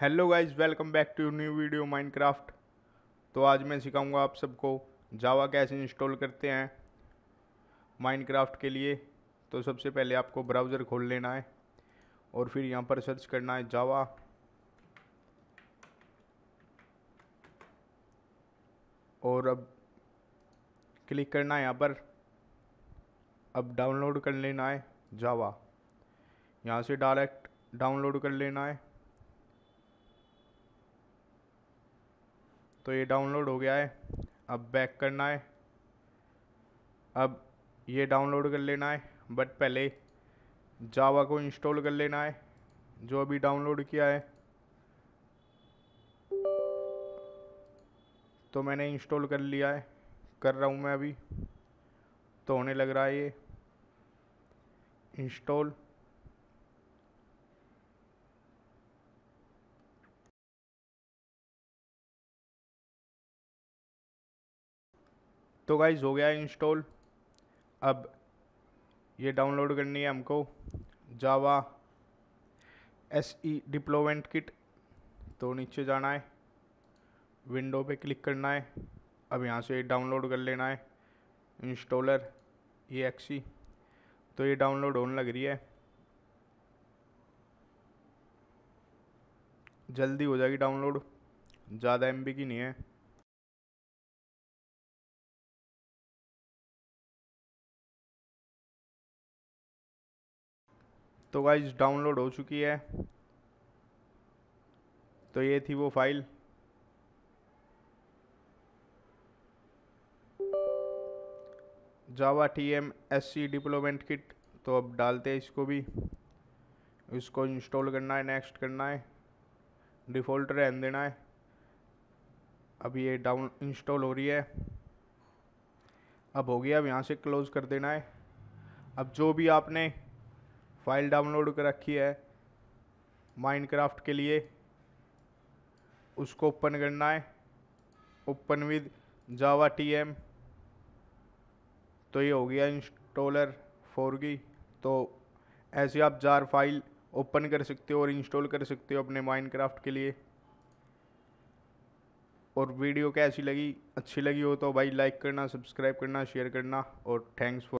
Hello guys welcome back to new video Minecraft तो आज मैं सिखाऊंगा आप सबको जावा कैसे इंस्टॉल करते हैं माइनक्राफ्ट के लिए तो सबसे पहले आपको ब्राउज़र खोल लेना है और फिर यहाँ पर सर्च करना है जावा और अब क्लिक करना है यहाँ पर अब डाउनलोड कर लेना है जावा यहाँ से डायरेक्ट डाउनलोड कर लेना है तो ये डाउनलोड हो गया है अब बैक करना है अब ये डाउनलोड कर लेना है बट पहले जावा को इंस्टॉल कर लेना है जो अभी डाउनलोड किया है तो मैंने इंस्टॉल कर लिया है कर रहा हूँ मैं अभी तो होने लग रहा है ये इंस्टॉल तो गाइज़ हो गया है इंस्टॉल अब ये डाउनलोड करनी है हमको जावा एस ई डिप्लोमेंट किट तो नीचे जाना है विंडो पे क्लिक करना है अब यहाँ से डाउनलोड कर लेना है इंस्टॉलर ये एक्सी e। तो ये डाउनलोड होने लग रही है जल्दी हो जाएगी डाउनलोड ज़्यादा एम की नहीं है तो गाइज डाउनलोड हो चुकी है तो ये थी वो file Java T M S C deployment kit तो अब डालते हैं इसको भी इसको इंस्टॉल करना है नेक्स्ट करना है डिफ़ॉल्ट रहन देना है अब ये डाउन इंस्टॉल हो रही है अब हो गया अब यहाँ से क्लोज़ कर देना है अब जो भी आपने फाइल डाउनलोड कर रखी है माइनक्राफ्ट के लिए उसको ओपन करना है open with Java T M तो ये हो गया इंस्टॉलर फोर की तो ऐसे आप जार फाइल ओपन कर सकते हो और इंस्टॉल कर सकते हो अपने माइनक्राफ्ट के लिए और वीडियो कैसी लगी अच्छी लगी हो तो भाई लाइक करना सब्सक्राइब करना शेयर करना और थैंक्स फॉर